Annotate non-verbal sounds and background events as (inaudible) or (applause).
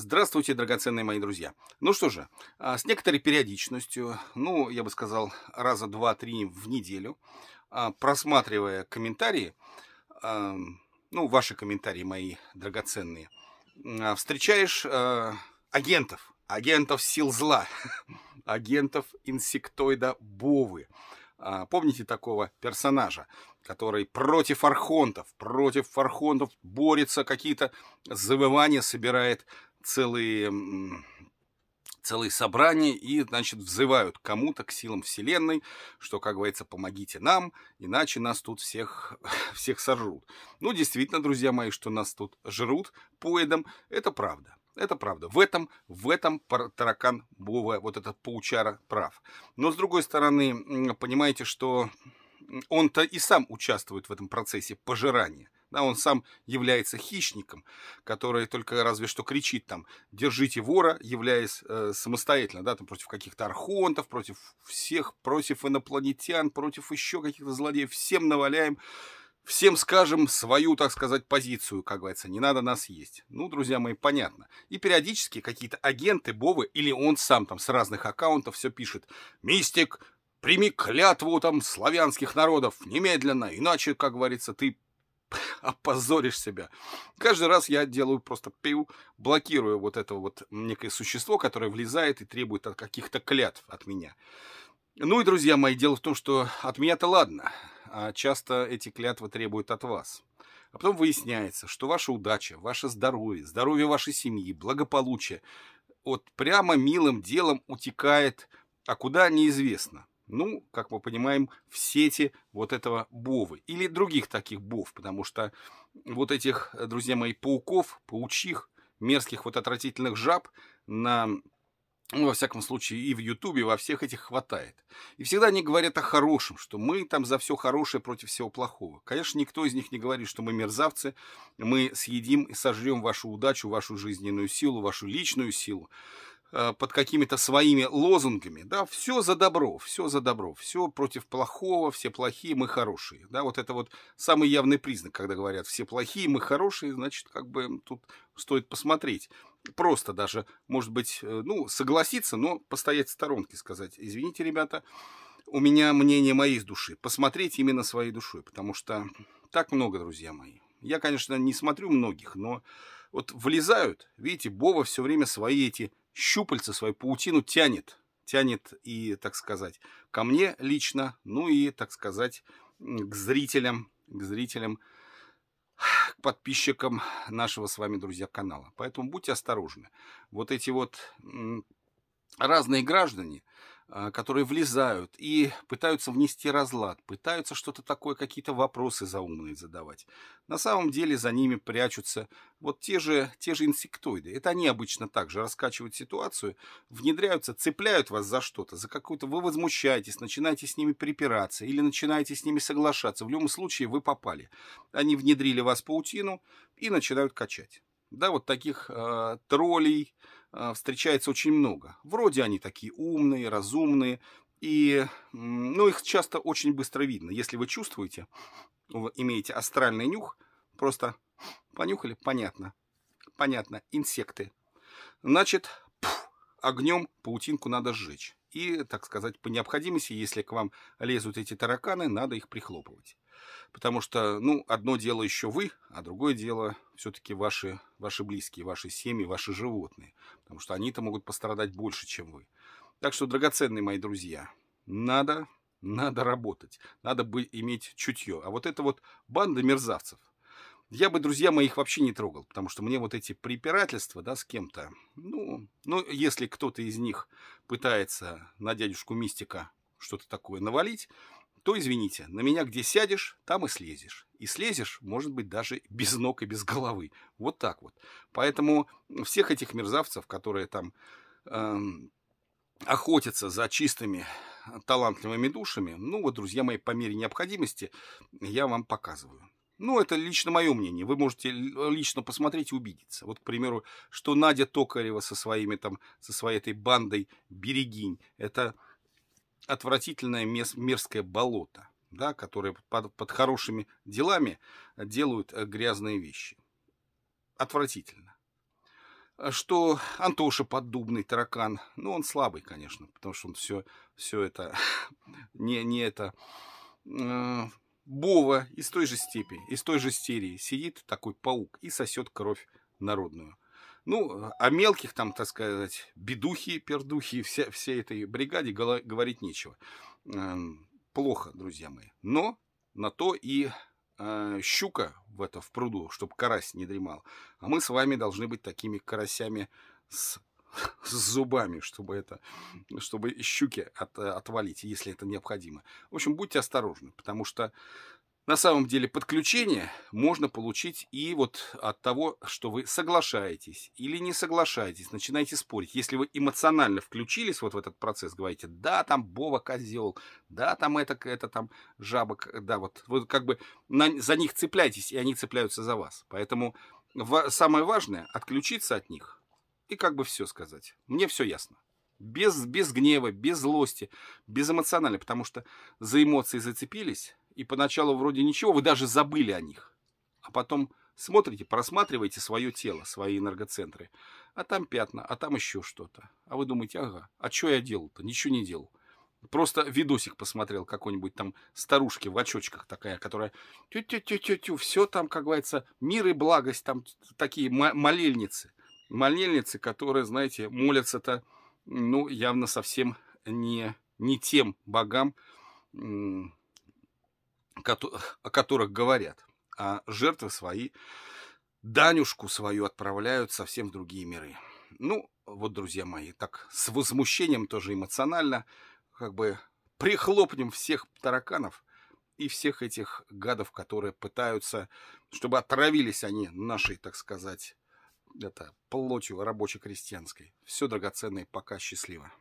Здравствуйте, драгоценные мои друзья. Ну что же, а, с некоторой периодичностью, ну, я бы сказал, раза два-три в неделю, а, просматривая комментарии, а, ну, ваши комментарии мои драгоценные, встречаешь агентов, агентов сил зла, (laughs) агентов инсектоида Бовы, а, помните такого персонажа, который против архонтов, против архонтов борется, какие-то завывания собирает целые целые собрания и, значит, взывают кому-то к силам Вселенной, что, как говорится, помогите нам, иначе нас тут всех, (laughs) всех сожрут. Ну, действительно, друзья мои, что нас тут жрут поедом, это правда. Это правда. В этом, в этом таракан Бова, вот этот паучара прав. Но, с другой стороны, понимаете, что он-то и сам участвует в этом процессе пожирания. Да, он сам является хищником, который только разве что кричит там «держите вора», являясь э, самостоятельно, да, там против каких-то архонтов, против всех, против инопланетян, против еще каких-то злодеев, всем наваляем. Всем скажем свою, так сказать, позицию, как говорится, не надо нас есть. Ну, друзья мои, понятно. И периодически какие-то агенты, бовы, или он сам там с разных аккаунтов все пишет. «Мистик, прими клятву там славянских народов немедленно, иначе, как говорится, ты (laughs) опозоришь себя. Каждый раз я делаю просто пиу, блокирую вот это вот некое существо, которое влезает и требует от каких-то клятв от меня. Ну и, друзья мои, дело в том, что от меня-то ладно. А часто эти клятвы требуют от вас. А потом выясняется, что ваша удача, ваше здоровье, здоровье вашей семьи, благополучие вот прямо милым делом утекает, а куда неизвестно. Ну, как мы понимаем, в сети вот этого бовы или других таких бов, потому что вот этих, друзья мои, пауков, паучих, мерзких вот отвратительных жаб на ну, во всяком случае, и в Ютубе во всех этих хватает. И всегда они говорят о хорошем, что мы там за все хорошее против всего плохого. Конечно, никто из них не говорит, что мы мерзавцы, мы съедим и сожрем вашу удачу, вашу жизненную силу, вашу личную силу. Э, под какими-то своими лозунгами, да, все за добро, все за добро, все против плохого, все плохие, мы хорошие, да, вот это вот самый явный признак, когда говорят все плохие, мы хорошие, значит, как бы тут стоит посмотреть, просто даже, может быть, э, ну, согласиться, но постоять в сторонке, сказать, извините, ребята, у меня мнение моей души, посмотреть именно своей душой, потому что так много, друзья мои, я, конечно, не смотрю многих, но вот влезают, видите, Бова все время свои эти щупальца, свою паутину тянет, тянет и, так сказать, ко мне лично, ну и, так сказать, к зрителям, к зрителям, к подписчикам нашего с вами, друзья, канала. Поэтому будьте осторожны. Вот эти вот разные граждане, а, которые влезают и пытаются внести разлад, пытаются что-то такое, какие-то вопросы заумные задавать. На самом деле за ними прячутся вот те же, те же инсектоиды. Это они обычно же раскачивают ситуацию, внедряются, цепляют вас за что-то, за какую-то... Вы возмущаетесь, начинаете с ними припираться или начинаете с ними соглашаться. В любом случае вы попали. Они внедрили вас паутину и начинают качать. Да, вот таких э, троллей, а, встречается очень много. Вроде они такие умные, разумные, и, ну, их часто очень быстро видно. Если вы чувствуете, вы имеете астральный нюх, просто понюхали, понятно, понятно, инсекты. Значит, пфф, огнем паутинку надо сжечь. И, так сказать, по необходимости, если к вам лезут эти тараканы, надо их прихлопывать. Потому что, ну, одно дело еще вы, а другое дело все-таки ваши, ваши близкие, ваши семьи, ваши животные. Потому что они-то могут пострадать больше, чем вы. Так что, драгоценные мои друзья, надо, надо работать. Надо бы иметь чутье. А вот это вот банда мерзавцев. Я бы, друзья моих, вообще не трогал, потому что мне вот эти препирательства, да, с кем-то, ну, ну, если кто-то из них пытается на дядюшку Мистика что-то такое навалить, то, извините, на меня где сядешь, там и слезешь. И слезешь, может быть, даже без ног и без головы. Вот так вот. Поэтому всех этих мерзавцев, которые там эм, охотятся за чистыми талантливыми душами, ну вот, друзья мои, по мере необходимости я вам показываю. Ну, это лично мое мнение. Вы можете лично посмотреть и убедиться. Вот, к примеру, что Надя Токарева со своими там, со своей этой бандой Берегинь, это отвратительное мес, мерзкое болото, да, которое под, под хорошими делами э, делают э, грязные вещи. Отвратительно. Э, что Антоша поддубный таракан, ну он слабый, конечно, потому что он все, все это, (laughs) не, не это, э, Бова из той же степи, из той же стерии сидит такой паук и сосет кровь народную. Ну, о мелких там, так сказать, бедухи, пердухи, все, все этой бригаде говорить нечего. Эм, плохо, друзья мои. Но на то и э, щука в это в пруду, чтобы карась не дремал. А мы с вами должны быть такими карасями с, (laughs) с зубами, чтобы это, чтобы щуки от, отвалить, если это необходимо. В общем, будьте осторожны, потому что на самом деле подключение можно получить и вот от того, что вы соглашаетесь или не соглашаетесь, начинаете спорить. Если вы эмоционально включились вот в этот процесс, говорите, да, там Бова козел, да, там это, это там жабок, да, вот вы как бы на, за них цепляетесь, и они цепляются за вас. Поэтому в, самое важное – отключиться от них и как бы все сказать. Мне все ясно. Без, без гнева, без злости, без эмоционально, потому что за эмоции зацепились – и поначалу вроде ничего, вы даже забыли о них. А потом смотрите, просматриваете свое тело, свои энергоцентры. А там пятна, а там еще что-то. А вы думаете, ага, а что я делал-то? Ничего не делал. Просто видосик посмотрел какой-нибудь там старушки в очочках такая, которая тю-тю-тю-тю-тю, все там, как говорится, мир и благость, там такие молельницы. Молельницы, которые, знаете, молятся-то, ну, явно совсем не, не тем богам, (laughs) о которых говорят, а жертвы свои, данюшку свою отправляют совсем в другие миры. Ну, вот, друзья мои, так с возмущением тоже эмоционально, как бы прихлопнем всех тараканов и всех этих гадов, которые пытаются, чтобы отравились они нашей, так сказать, это, плотью рабоче-крестьянской. Все драгоценное, пока счастливо.